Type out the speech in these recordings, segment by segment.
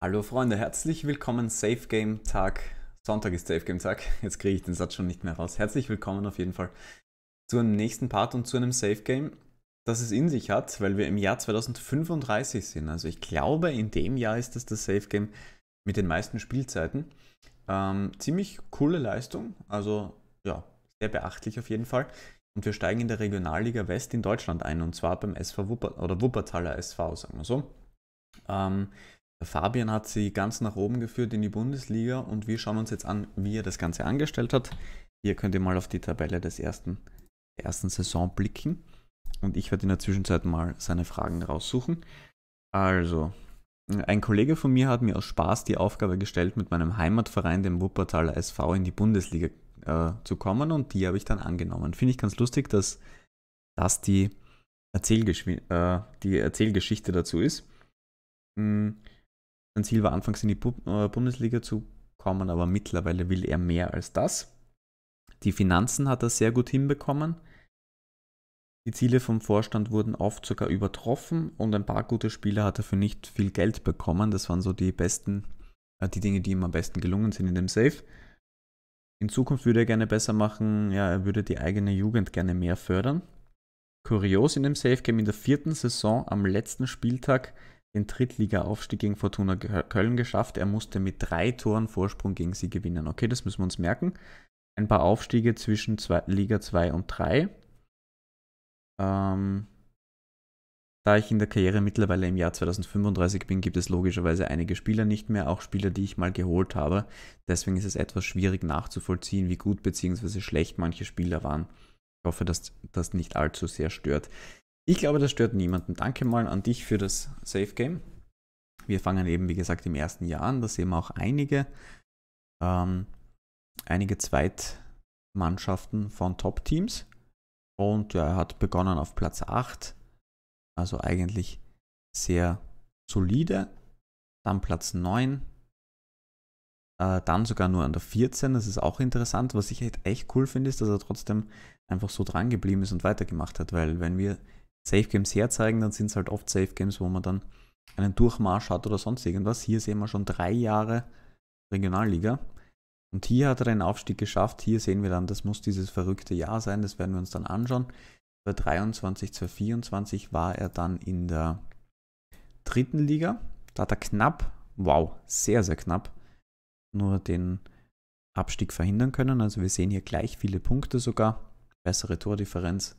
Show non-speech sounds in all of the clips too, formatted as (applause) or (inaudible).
Hallo Freunde, herzlich willkommen Safe Game Tag. Sonntag ist Safe Game Tag. Jetzt kriege ich den Satz schon nicht mehr raus. Herzlich willkommen auf jeden Fall zu einem nächsten Part und zu einem Safe Game, das es in sich hat, weil wir im Jahr 2035 sind. Also ich glaube, in dem Jahr ist das das Safe Game mit den meisten Spielzeiten. Ähm, ziemlich coole Leistung, also ja, sehr beachtlich auf jeden Fall. Und wir steigen in der Regionalliga West in Deutschland ein und zwar beim SV Wuppertal oder Wuppertaler SV, sagen wir so. Ähm, Fabian hat sie ganz nach oben geführt in die Bundesliga und wir schauen uns jetzt an, wie er das Ganze angestellt hat. Hier könnt ihr mal auf die Tabelle des ersten, der ersten Saison blicken und ich werde in der Zwischenzeit mal seine Fragen raussuchen. Also, ein Kollege von mir hat mir aus Spaß die Aufgabe gestellt, mit meinem Heimatverein, dem Wuppertaler SV, in die Bundesliga äh, zu kommen und die habe ich dann angenommen. Finde ich ganz lustig, dass das die, Erzählgeschw äh, die Erzählgeschichte dazu ist. Mhm. Sein Ziel war anfangs in die äh, Bundesliga zu kommen, aber mittlerweile will er mehr als das. Die Finanzen hat er sehr gut hinbekommen. Die Ziele vom Vorstand wurden oft sogar übertroffen und ein paar gute Spieler hat er für nicht viel Geld bekommen. Das waren so die besten, äh, die Dinge, die ihm am besten gelungen sind in dem Safe. In Zukunft würde er gerne besser machen, ja, er würde die eigene Jugend gerne mehr fördern. Kurios in dem Safe Game in der vierten Saison am letzten Spieltag den Drittliga-Aufstieg gegen Fortuna Köln geschafft. Er musste mit drei Toren Vorsprung gegen sie gewinnen. Okay, das müssen wir uns merken. Ein paar Aufstiege zwischen zwei, Liga 2 und 3. Ähm, da ich in der Karriere mittlerweile im Jahr 2035 bin, gibt es logischerweise einige Spieler nicht mehr, auch Spieler, die ich mal geholt habe. Deswegen ist es etwas schwierig nachzuvollziehen, wie gut bzw. schlecht manche Spieler waren. Ich hoffe, dass das nicht allzu sehr stört. Ich glaube, das stört niemanden. Danke mal an dich für das Safe Game. Wir fangen eben, wie gesagt, im ersten Jahr an. Da sehen wir auch einige, ähm, einige Zweitmannschaften von Top-Teams. Und ja, er hat begonnen auf Platz 8. Also eigentlich sehr solide. Dann Platz 9. Äh, dann sogar nur an der 14. Das ist auch interessant. Was ich echt cool finde, ist, dass er trotzdem einfach so dran geblieben ist und weitergemacht hat. Weil wenn wir Safe Games herzeigen, dann sind es halt oft Safe Games, wo man dann einen Durchmarsch hat oder sonst irgendwas. Hier sehen wir schon drei Jahre Regionalliga. Und hier hat er einen Aufstieg geschafft. Hier sehen wir dann, das muss dieses verrückte Jahr sein. Das werden wir uns dann anschauen. 2023, 2024 war er dann in der dritten Liga. Da hat er knapp, wow, sehr, sehr knapp, nur den Abstieg verhindern können. Also wir sehen hier gleich viele Punkte sogar. Bessere Tordifferenz.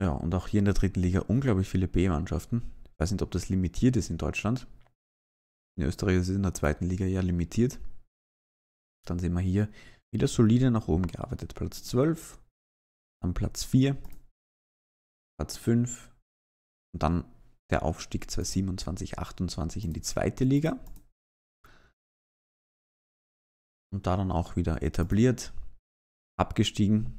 Ja, und auch hier in der dritten Liga unglaublich viele B-Mannschaften. Ich weiß nicht, ob das limitiert ist in Deutschland. In Österreich ist es in der zweiten Liga ja limitiert. Dann sehen wir hier wieder solide nach oben gearbeitet. Platz 12, dann Platz 4, Platz 5 und dann der Aufstieg 2027, 28 in die zweite Liga. Und da dann auch wieder etabliert, abgestiegen,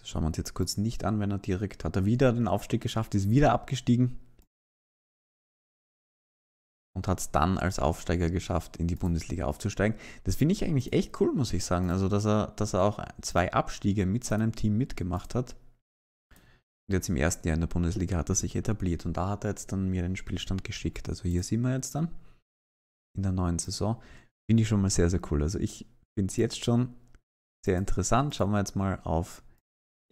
das schauen wir uns jetzt kurz nicht an, wenn er direkt hat er wieder den Aufstieg geschafft, ist wieder abgestiegen und hat es dann als Aufsteiger geschafft, in die Bundesliga aufzusteigen. Das finde ich eigentlich echt cool, muss ich sagen. Also, dass er, dass er auch zwei Abstiege mit seinem Team mitgemacht hat. Und jetzt im ersten Jahr in der Bundesliga hat er sich etabliert und da hat er jetzt dann mir den Spielstand geschickt. Also hier sind wir jetzt dann in der neuen Saison. Finde ich schon mal sehr, sehr cool. Also ich finde es jetzt schon sehr interessant. Schauen wir jetzt mal auf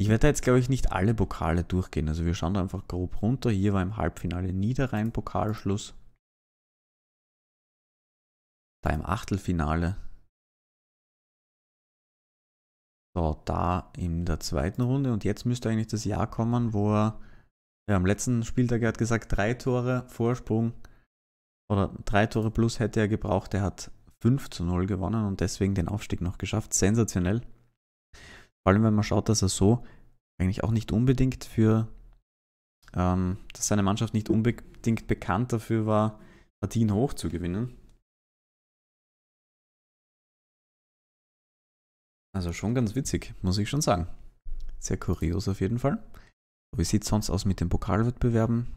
ich werde da jetzt, glaube ich, nicht alle Pokale durchgehen. Also wir schauen da einfach grob runter. Hier war im Halbfinale Niederrhein-Pokalschluss. Da im Achtelfinale. So, da in der zweiten Runde. Und jetzt müsste eigentlich das Jahr kommen, wo er ja, am letzten Spieltag hat gesagt, drei Tore Vorsprung oder drei Tore plus hätte er gebraucht. Er hat 5 zu 0 gewonnen und deswegen den Aufstieg noch geschafft. Sensationell. Vor allem, wenn man schaut, dass er so eigentlich auch nicht unbedingt für, ähm, dass seine Mannschaft nicht unbedingt bekannt dafür war, Partien hoch zu gewinnen. Also schon ganz witzig, muss ich schon sagen. Sehr kurios auf jeden Fall. Wie sieht es sonst aus mit den Pokalwettbewerben?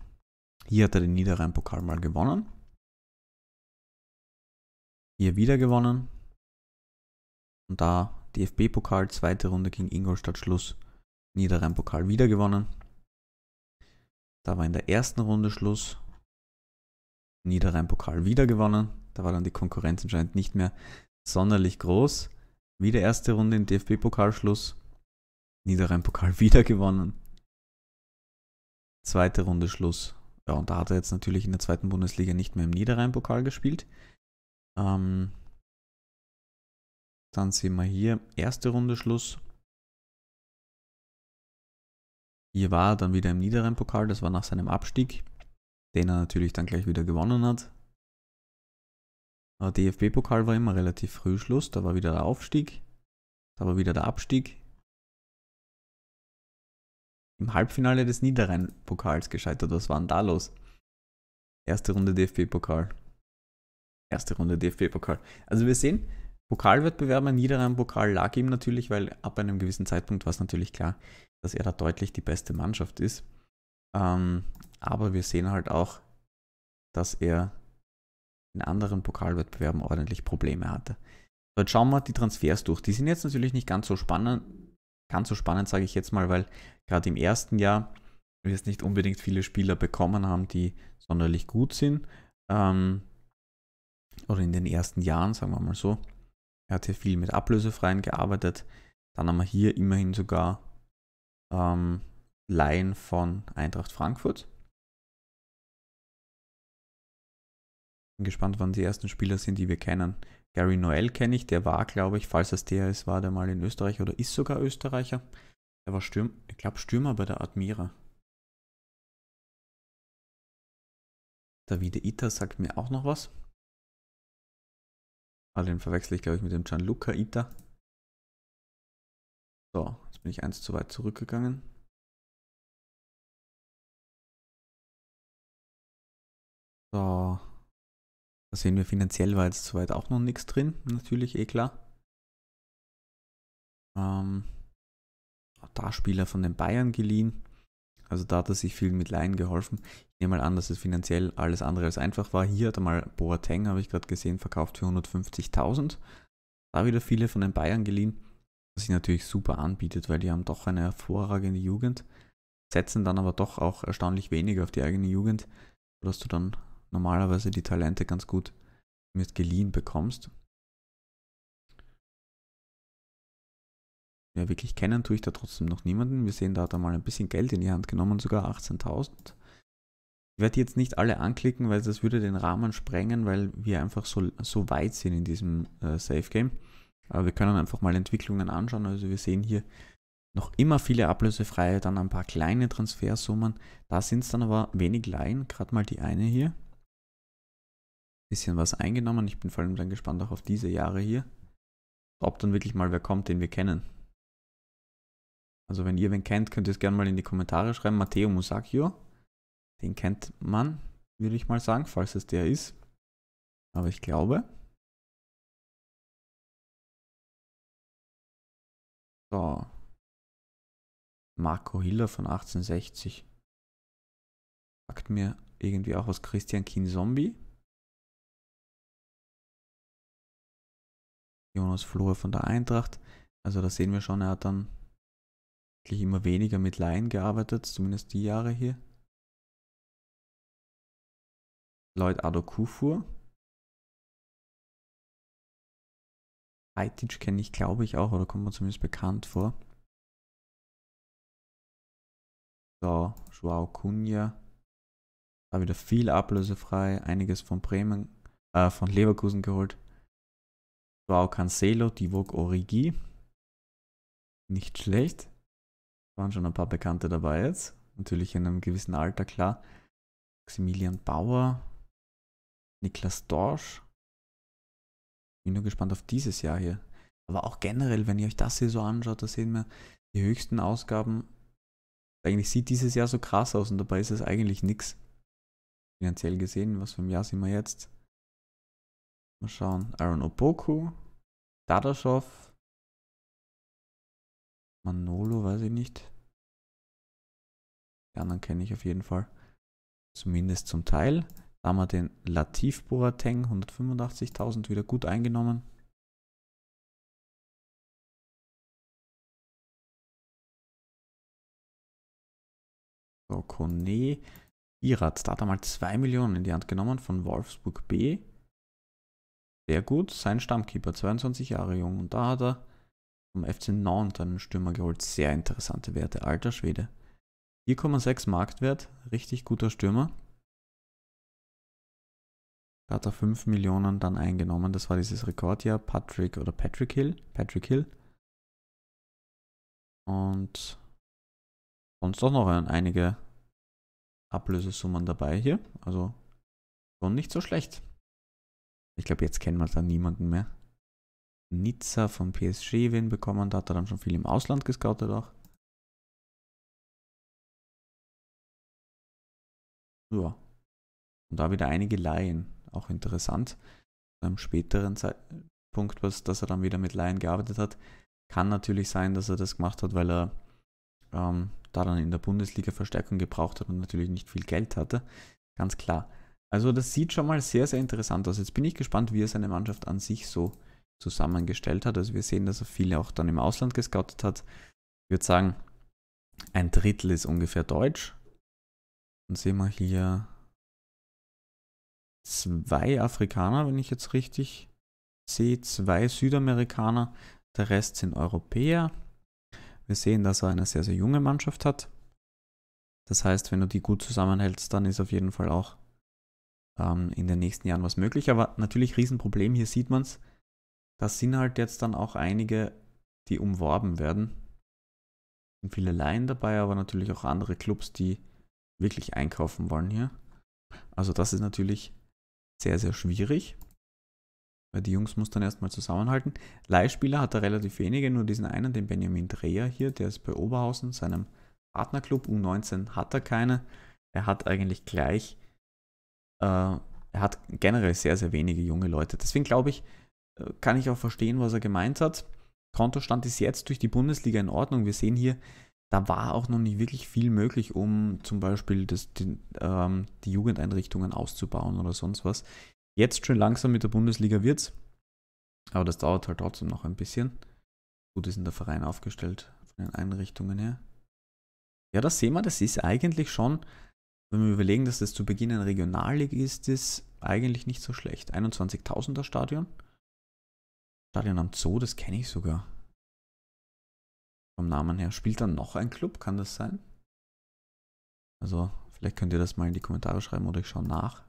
Hier hat er den Niederrhein-Pokal mal gewonnen. Hier wieder gewonnen. Und da DFB-Pokal, zweite Runde gegen Ingolstadt Schluss. Niederrhein-Pokal wieder gewonnen. Da war in der ersten Runde Schluss. Niederrhein-Pokal wieder gewonnen. Da war dann die Konkurrenz anscheinend nicht mehr sonderlich groß. Wieder erste Runde im DFB-Pokal Schluss. Niederrhein-Pokal (laughs) wieder gewonnen. Zweite Runde Schluss. Ja, und da hat er jetzt natürlich in der zweiten Bundesliga nicht mehr im Niederrhein-Pokal gespielt. Ähm, dann sehen wir hier erste Runde Schluss. Hier war er dann wieder im niederen Pokal, das war nach seinem Abstieg, den er natürlich dann gleich wieder gewonnen hat. Aber DFB-Pokal war immer relativ früh Schluss, da war wieder der Aufstieg, da war wieder der Abstieg. Im Halbfinale des niederen Pokals gescheitert, was war denn da los? Erste Runde DFB-Pokal. Erste Runde DFB-Pokal. Also wir sehen, Pokalwettbewerb, ein niederer Pokal lag ihm natürlich, weil ab einem gewissen Zeitpunkt war es natürlich klar, dass er da deutlich die beste Mannschaft ist. Ähm, aber wir sehen halt auch, dass er in anderen Pokalwettbewerben ordentlich Probleme hatte. So, jetzt schauen wir die Transfers durch. Die sind jetzt natürlich nicht ganz so spannend, ganz so spannend sage ich jetzt mal, weil gerade im ersten Jahr wir jetzt nicht unbedingt viele Spieler bekommen haben, die sonderlich gut sind. Ähm, oder in den ersten Jahren, sagen wir mal so. Er hat hier viel mit ablösefreien gearbeitet. Dann haben wir hier immerhin sogar ähm, Laien von Eintracht Frankfurt. Bin gespannt, wann die ersten Spieler sind, die wir kennen. Gary Noel kenne ich, der war, glaube ich, falls das der ist, war der mal in Österreich oder ist sogar Österreicher. Er war Stürmer, ich glaube Stürmer bei der Admira. Davide Ita sagt mir auch noch was. Ah, den verwechsel ich, glaube ich, mit dem Gianluca Ita. So, jetzt bin ich eins zu weit zurückgegangen. So, da sehen wir, finanziell war jetzt soweit auch noch nichts drin, natürlich, eh klar. Ähm, da Spieler von den Bayern geliehen. Also da hat er sich viel mit Laien geholfen. Ich nehme mal an, dass es finanziell alles andere als einfach war. Hier hat er mal Boateng, habe ich gerade gesehen, verkauft für 150.000. Da wieder viele von den Bayern geliehen, was sich natürlich super anbietet, weil die haben doch eine hervorragende Jugend, setzen dann aber doch auch erstaunlich wenig auf die eigene Jugend, sodass du dann normalerweise die Talente ganz gut mit geliehen bekommst. Ja, wirklich kennen tue ich da trotzdem noch niemanden. Wir sehen, da hat er mal ein bisschen Geld in die Hand genommen, sogar 18.000. Ich werde jetzt nicht alle anklicken, weil das würde den Rahmen sprengen, weil wir einfach so, so weit sind in diesem äh, Safe Game. Aber wir können einfach mal Entwicklungen anschauen. Also wir sehen hier noch immer viele ablösefreie, dann ein paar kleine Transfersummen. Da sind es dann aber wenig Laien, gerade mal die eine hier. Bisschen was eingenommen. Ich bin vor allem dann gespannt auch auf diese Jahre hier. Ob dann wirklich mal wer kommt, den wir kennen. Also wenn ihr wen kennt, könnt ihr es gerne mal in die Kommentare schreiben. Matteo Musacchio, den kennt man, würde ich mal sagen, falls es der ist. Aber ich glaube. So. Marco Hiller von 1860. Sagt mir irgendwie auch was Christian Kinzombie. Jonas Flohe von der Eintracht. Also da sehen wir schon, er hat dann eigentlich immer weniger mit Laien gearbeitet, zumindest die Jahre hier. Lloyd Adokufur. Aitic kenne ich, glaube ich, auch, oder kommt mir zumindest bekannt vor. So, Joao Cunha. War wieder viel ablösefrei, einiges von Bremen, äh, von Leverkusen geholt. Joao Cancelo, Divock Origi. Nicht schlecht waren schon ein paar Bekannte dabei jetzt. Natürlich in einem gewissen Alter, klar. Maximilian Bauer, Niklas Dorsch. Bin nur gespannt auf dieses Jahr hier. Aber auch generell, wenn ihr euch das hier so anschaut, da sehen wir die höchsten Ausgaben. Eigentlich sieht dieses Jahr so krass aus und dabei ist es eigentlich nichts. Finanziell gesehen, was für ein Jahr sind wir jetzt? Mal schauen. Aaron Opoku, Dadaschow, Manolo, weiß ich nicht. Die anderen kenne ich auf jeden Fall. Zumindest zum Teil. Da haben wir den Latif Borateng, 185.000 wieder gut eingenommen. So, Kone Irat, da hat er mal 2 Millionen in die Hand genommen von Wolfsburg B. Sehr gut, sein Stammkeeper, 22 Jahre jung. Und da hat er vom FC Nantes einen Stürmer geholt. Sehr interessante Werte, alter Schwede. 4,6 Marktwert, richtig guter Stürmer. hat er 5 Millionen dann eingenommen. Das war dieses Rekordjahr. Patrick oder Patrick Hill. Patrick Hill. Und sonst auch noch einige Ablösesummen dabei hier. Also schon nicht so schlecht. Ich glaube, jetzt kennen wir da niemanden mehr. Nizza vom PSG Win bekommen, da hat er dann schon viel im Ausland gescoutet auch. Ja. Und da wieder einige Laien, auch interessant. Am späteren Zeitpunkt, was, dass er dann wieder mit Laien gearbeitet hat, kann natürlich sein, dass er das gemacht hat, weil er ähm, da dann in der Bundesliga Verstärkung gebraucht hat und natürlich nicht viel Geld hatte. Ganz klar. Also das sieht schon mal sehr, sehr interessant aus. Jetzt bin ich gespannt, wie er seine Mannschaft an sich so zusammengestellt hat. Also wir sehen, dass er viele auch dann im Ausland gescoutet hat. Ich würde sagen, ein Drittel ist ungefähr deutsch. Dann sehen wir hier zwei Afrikaner, wenn ich jetzt richtig sehe, zwei Südamerikaner, der Rest sind Europäer. Wir sehen, dass er eine sehr, sehr junge Mannschaft hat. Das heißt, wenn du die gut zusammenhältst, dann ist auf jeden Fall auch ähm, in den nächsten Jahren was möglich. Aber natürlich Riesenproblem, hier sieht man es, das sind halt jetzt dann auch einige, die umworben werden. Und viele Laien dabei, aber natürlich auch andere Clubs, die wirklich einkaufen wollen hier. Also das ist natürlich sehr, sehr schwierig. Weil die Jungs muss dann erstmal zusammenhalten. Leihspieler hat er relativ wenige, nur diesen einen, den Benjamin Dreher hier, der ist bei Oberhausen, seinem Partnerclub. U19 hat er keine. Er hat eigentlich gleich, äh, er hat generell sehr, sehr wenige junge Leute. Deswegen glaube ich, kann ich auch verstehen, was er gemeint hat. Kontostand ist jetzt durch die Bundesliga in Ordnung. Wir sehen hier, da war auch noch nicht wirklich viel möglich, um zum Beispiel das, die, ähm, die Jugendeinrichtungen auszubauen oder sonst was. Jetzt schon langsam mit der Bundesliga wird's, aber das dauert halt trotzdem noch ein bisschen. Gut ist in der Verein aufgestellt, von den Einrichtungen her. Ja, das sehen wir, das ist eigentlich schon, wenn wir überlegen, dass das zu Beginn ein ist, ist, eigentlich nicht so schlecht. 21.000er Stadion. Stadion am Zoo, das kenne ich sogar. Vom Namen her. Spielt dann noch ein Club? Kann das sein? Also, vielleicht könnt ihr das mal in die Kommentare schreiben oder ich schaue nach.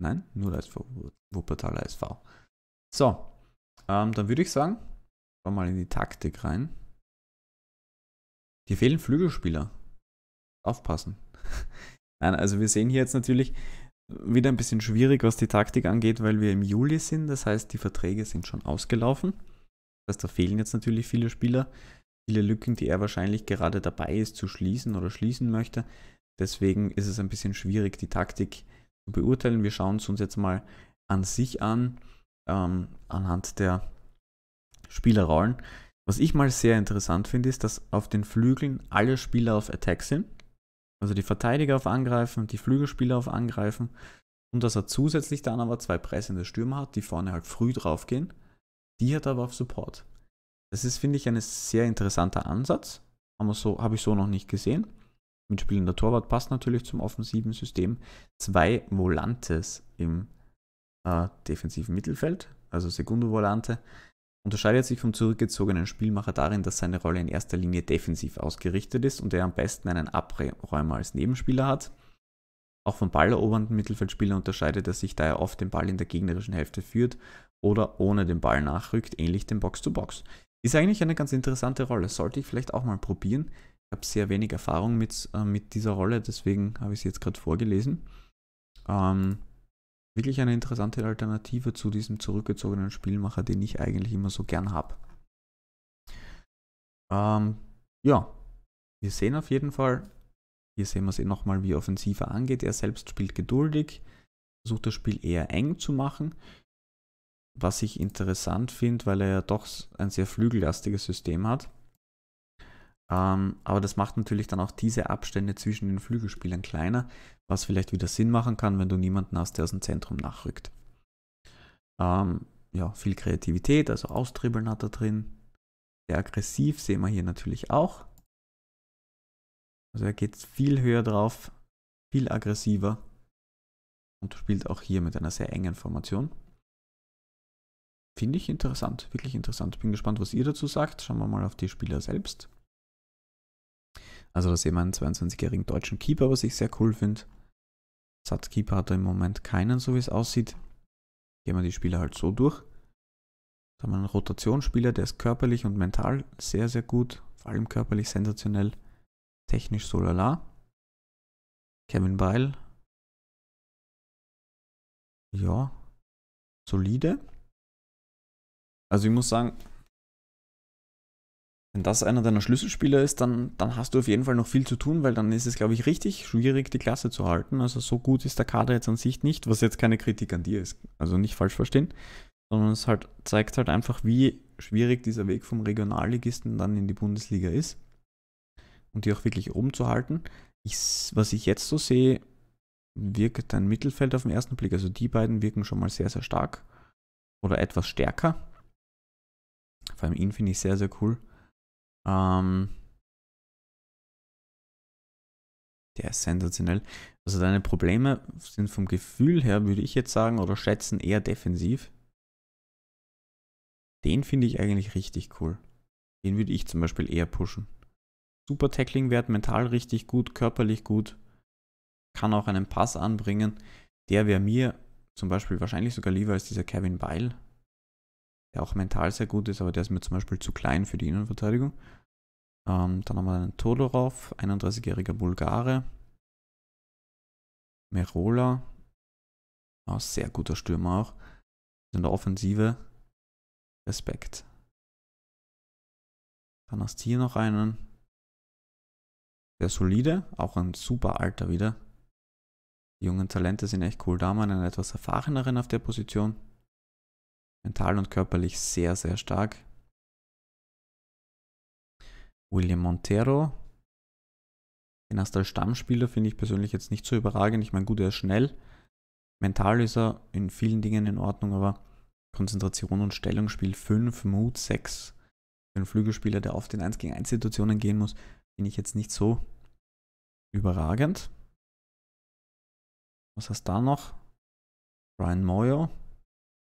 Nein, nur der SV, Wuppertaler SV. So, ähm, dann würde ich sagen, wir mal in die Taktik rein. Dir fehlen Flügelspieler. Aufpassen. (laughs) Nein, also wir sehen hier jetzt natürlich, wieder ein bisschen schwierig, was die Taktik angeht, weil wir im Juli sind. Das heißt, die Verträge sind schon ausgelaufen. Das heißt, da fehlen jetzt natürlich viele Spieler, viele Lücken, die er wahrscheinlich gerade dabei ist zu schließen oder schließen möchte. Deswegen ist es ein bisschen schwierig, die Taktik zu beurteilen. Wir schauen es uns jetzt mal an sich an, ähm, anhand der Spielerrollen. Was ich mal sehr interessant finde, ist, dass auf den Flügeln alle Spieler auf Attack sind. Also die Verteidiger auf Angreifen, die Flügelspieler auf Angreifen. Und dass er zusätzlich dann aber zwei pressende Stürmer hat, die vorne halt früh draufgehen. Die hat er aber auf Support. Das ist, finde ich, ein sehr interessanter Ansatz. Habe so, hab ich so noch nicht gesehen. Mitspielender Torwart passt natürlich zum offensiven System. Zwei Volantes im äh, defensiven Mittelfeld, also Segundo volante unterscheidet sich vom zurückgezogenen Spielmacher darin, dass seine Rolle in erster Linie defensiv ausgerichtet ist und er am besten einen Abräumer als Nebenspieler hat. Auch vom ballerobernden Mittelfeldspieler unterscheidet er sich, da er oft den Ball in der gegnerischen Hälfte führt oder ohne den Ball nachrückt, ähnlich dem Box-to-Box. -Box. Ist eigentlich eine ganz interessante Rolle, sollte ich vielleicht auch mal probieren. Ich habe sehr wenig Erfahrung mit, äh, mit dieser Rolle, deswegen habe ich sie jetzt gerade vorgelesen. Ähm, wirklich eine interessante Alternative zu diesem zurückgezogenen Spielmacher, den ich eigentlich immer so gern habe. Ähm, ja, wir sehen auf jeden Fall, hier sehen wir es eh nochmal, wie offensiver angeht. Er selbst spielt geduldig, versucht das Spiel eher eng zu machen. Was ich interessant finde, weil er ja doch ein sehr flügellastiges System hat. Ähm, aber das macht natürlich dann auch diese Abstände zwischen den Flügelspielern kleiner, was vielleicht wieder Sinn machen kann, wenn du niemanden hast, der aus dem Zentrum nachrückt. Ähm, ja, viel Kreativität, also Austribbeln hat er drin. Sehr aggressiv sehen wir hier natürlich auch. Also er geht viel höher drauf, viel aggressiver und spielt auch hier mit einer sehr engen Formation. Finde ich interessant, wirklich interessant. Bin gespannt, was ihr dazu sagt. Schauen wir mal auf die Spieler selbst. Also da sehen wir einen 22-jährigen deutschen Keeper, was ich sehr cool finde. Satzkeeper hat er im Moment keinen, so wie es aussieht. Gehen wir die Spieler halt so durch. Da haben wir einen Rotationsspieler, der ist körperlich und mental sehr, sehr gut. Vor allem körperlich sensationell. Technisch so lala. Kevin Beil. Ja, solide. Also ich muss sagen, wenn das einer deiner Schlüsselspieler ist, dann, dann hast du auf jeden Fall noch viel zu tun, weil dann ist es, glaube ich, richtig schwierig, die Klasse zu halten. Also so gut ist der Kader jetzt an sich nicht, was jetzt keine Kritik an dir ist. Also nicht falsch verstehen, sondern es halt, zeigt halt einfach, wie schwierig dieser Weg vom Regionalligisten dann in die Bundesliga ist und die auch wirklich oben zu halten. Ich, was ich jetzt so sehe, wirkt dein Mittelfeld auf den ersten Blick. Also die beiden wirken schon mal sehr, sehr stark oder etwas stärker. Vor allem ihn finde ich sehr, sehr cool. Ähm, der ist sensationell. Also deine Probleme sind vom Gefühl her, würde ich jetzt sagen, oder schätzen eher defensiv. Den finde ich eigentlich richtig cool. Den würde ich zum Beispiel eher pushen. Super Tackling-Wert, mental richtig gut, körperlich gut. Kann auch einen Pass anbringen. Der wäre mir zum Beispiel wahrscheinlich sogar lieber als dieser Kevin Beil, der auch mental sehr gut ist, aber der ist mir zum Beispiel zu klein für die Innenverteidigung. Ähm, dann haben wir einen Todorov, 31-jähriger Bulgare. Merola, auch sehr guter Stürmer auch. In der Offensive, Respekt. Dann hast du hier noch einen. Sehr solide, auch ein super Alter wieder. Die jungen Talente sind echt cool da, haben wir einen etwas erfahreneren auf der Position mental und körperlich sehr, sehr stark. William Montero, den hast du als Stammspieler, finde ich persönlich jetzt nicht so überragend. Ich meine, gut, er ist schnell. Mental ist er in vielen Dingen in Ordnung, aber Konzentration und Stellungsspiel 5, Mut 6. Für einen Flügelspieler, der oft in 1 gegen 1 Situationen gehen muss, finde ich jetzt nicht so überragend. Was hast du da noch? Brian Moyo,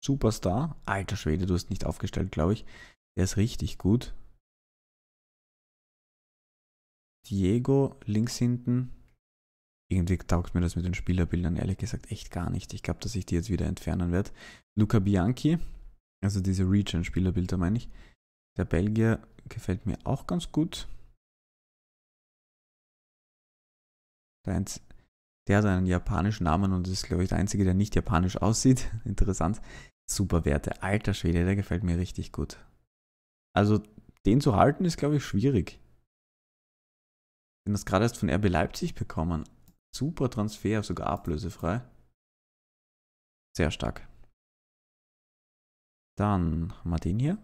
Superstar. Alter Schwede, du hast nicht aufgestellt, glaube ich. Der ist richtig gut. Diego links hinten. Irgendwie taugt mir das mit den Spielerbildern ehrlich gesagt echt gar nicht. Ich glaube, dass ich die jetzt wieder entfernen werde. Luca Bianchi, also diese Region-Spielerbilder meine ich. Der Belgier gefällt mir auch ganz gut. Deins der hat einen japanischen Namen und ist, glaube ich, der einzige, der nicht japanisch aussieht. (laughs) Interessant. Super Werte. Alter Schwede, der gefällt mir richtig gut. Also, den zu halten ist, glaube ich, schwierig. Den das gerade erst von RB Leipzig bekommen. Super Transfer, sogar ablösefrei. Sehr stark. Dann haben wir den hier.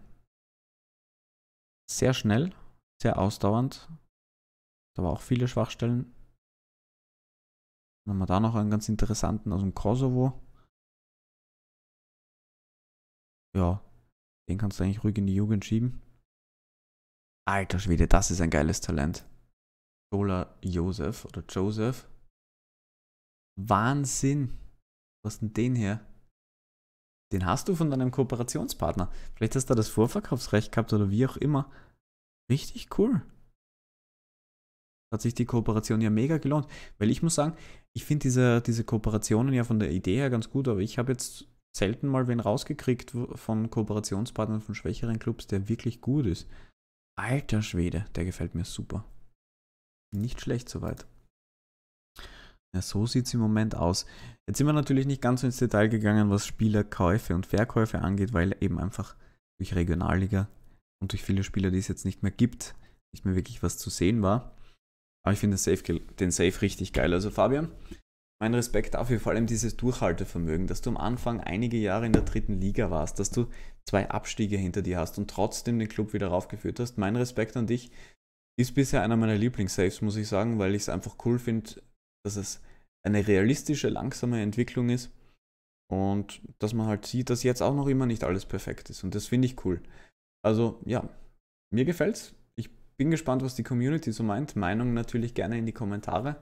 Sehr schnell, sehr ausdauernd. Da war auch viele Schwachstellen. Dann haben wir da noch einen ganz interessanten aus dem Kosovo. Ja, den kannst du eigentlich ruhig in die Jugend schieben. Alter Schwede, das ist ein geiles Talent. Sola Josef oder Joseph. Wahnsinn. Was denn den hier? Den hast du von deinem Kooperationspartner. Vielleicht hast du da das Vorverkaufsrecht gehabt oder wie auch immer. Richtig cool hat sich die Kooperation ja mega gelohnt. Weil ich muss sagen, ich finde diese, diese Kooperationen ja von der Idee her ganz gut, aber ich habe jetzt selten mal wen rausgekriegt von Kooperationspartnern von schwächeren Clubs, der wirklich gut ist. Alter Schwede, der gefällt mir super. Nicht schlecht soweit. Ja, so sieht es im Moment aus. Jetzt sind wir natürlich nicht ganz so ins Detail gegangen, was Spielerkäufe und Verkäufe angeht, weil eben einfach durch Regionalliga und durch viele Spieler, die es jetzt nicht mehr gibt, nicht mehr wirklich was zu sehen war. Aber ich finde den Safe richtig geil. Also Fabian, mein Respekt dafür, vor allem dieses Durchhaltevermögen, dass du am Anfang einige Jahre in der dritten Liga warst, dass du zwei Abstiege hinter dir hast und trotzdem den Club wieder raufgeführt hast. Mein Respekt an dich ist bisher einer meiner lieblings Lieblingssaves, muss ich sagen, weil ich es einfach cool finde, dass es eine realistische, langsame Entwicklung ist und dass man halt sieht, dass jetzt auch noch immer nicht alles perfekt ist. Und das finde ich cool. Also ja, mir gefällt es. Bin gespannt, was die Community so meint. Meinung natürlich gerne in die Kommentare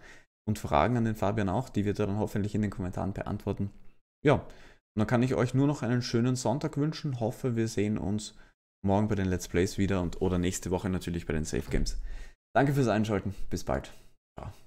und Fragen an den Fabian auch, die wird er dann hoffentlich in den Kommentaren beantworten. Ja, und dann kann ich euch nur noch einen schönen Sonntag wünschen. Hoffe, wir sehen uns morgen bei den Let's Plays wieder und oder nächste Woche natürlich bei den Safe Games. Danke fürs Einschalten. Bis bald. Ciao.